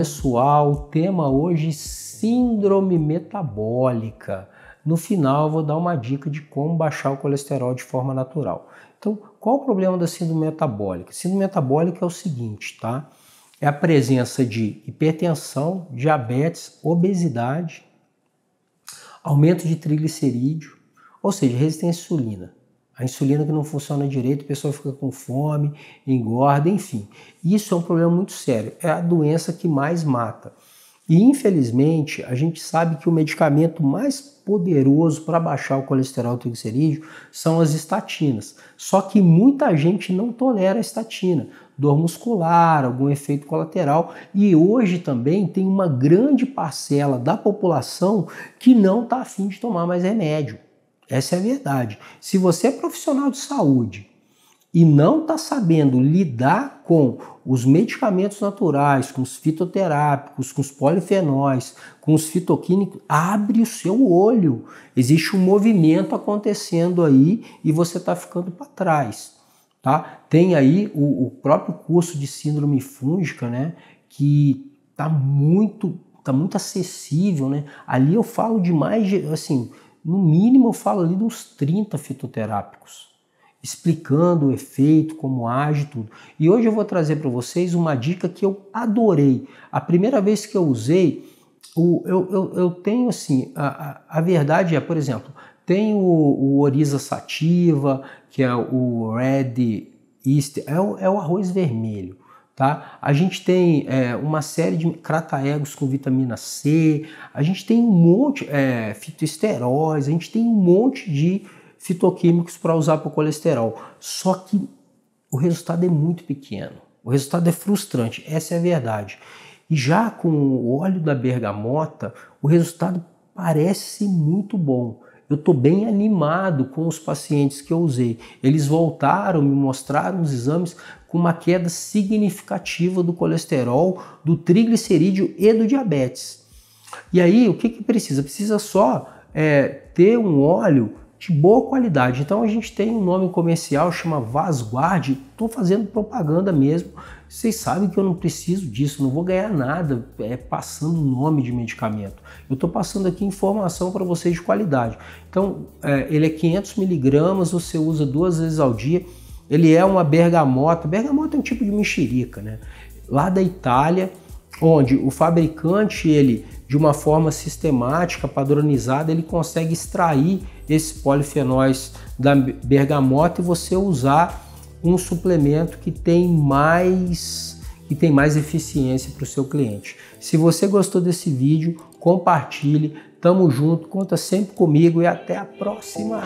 pessoal, o tema hoje síndrome metabólica. No final eu vou dar uma dica de como baixar o colesterol de forma natural. Então, qual o problema da síndrome metabólica? Síndrome metabólica é o seguinte, tá? É a presença de hipertensão, diabetes, obesidade, aumento de triglicerídeo, ou seja, resistência à insulina a insulina que não funciona direito, a pessoa fica com fome, engorda, enfim. Isso é um problema muito sério, é a doença que mais mata. E infelizmente, a gente sabe que o medicamento mais poderoso para baixar o colesterol triglicerídeo são as estatinas. Só que muita gente não tolera a estatina, dor muscular, algum efeito colateral. E hoje também tem uma grande parcela da população que não está afim de tomar mais remédio. Essa é a verdade. Se você é profissional de saúde e não está sabendo lidar com os medicamentos naturais, com os fitoterápicos, com os polifenóis, com os fitoquímicos, abre o seu olho. Existe um movimento acontecendo aí e você está ficando para trás. Tá? Tem aí o, o, próprio curso de síndrome fúngica, né? Que está muito, tá muito acessível, né? Ali eu falo de mais, assim, no mínimo eu falo ali de uns 30 fitoterápicos, explicando o efeito, como age tudo. E hoje eu vou trazer para vocês uma dica que eu adorei. A primeira vez que eu usei, o, eu, eu, eu, tenho assim, a, a, a, verdade é, por exemplo, tem o, o Oriza sativa, que é o Red East, é o, é o arroz vermelho. Tá? A gente tem é, uma série de crataegos com vitamina C, a gente tem um monte é, fitoesteróis, a gente tem um monte de fitoquímicos para usar para o colesterol. Só que o resultado é muito pequeno. O resultado é frustrante, essa é a verdade. E já com o óleo da bergamota, o resultado parece muito bom eu estou bem animado com os pacientes que eu usei. Eles voltaram, me mostraram os exames com uma queda significativa do colesterol, do triglicerídeo e do diabetes. E aí, o que, que precisa? Precisa só é, ter um óleo de boa qualidade. Então a gente tem um nome comercial chama Vasguard, estou fazendo propaganda mesmo. Vocês sabem que eu não preciso disso, não vou ganhar nada é, passando nome de medicamento. Eu estou passando aqui informação para vocês de qualidade. Então é, ele é 500 miligramas, você usa duas vezes ao dia. Ele é uma bergamota. Bergamota é um tipo de mexerica, né? Lá da Itália, onde o fabricante ele de uma forma sistemática, padronizada, ele consegue extrair esses polifenóis da bergamota e você usar um suplemento que tem mais que tem mais eficiência para o seu cliente. Se você gostou desse vídeo, compartilhe, tamo junto, conta sempre comigo e até a próxima.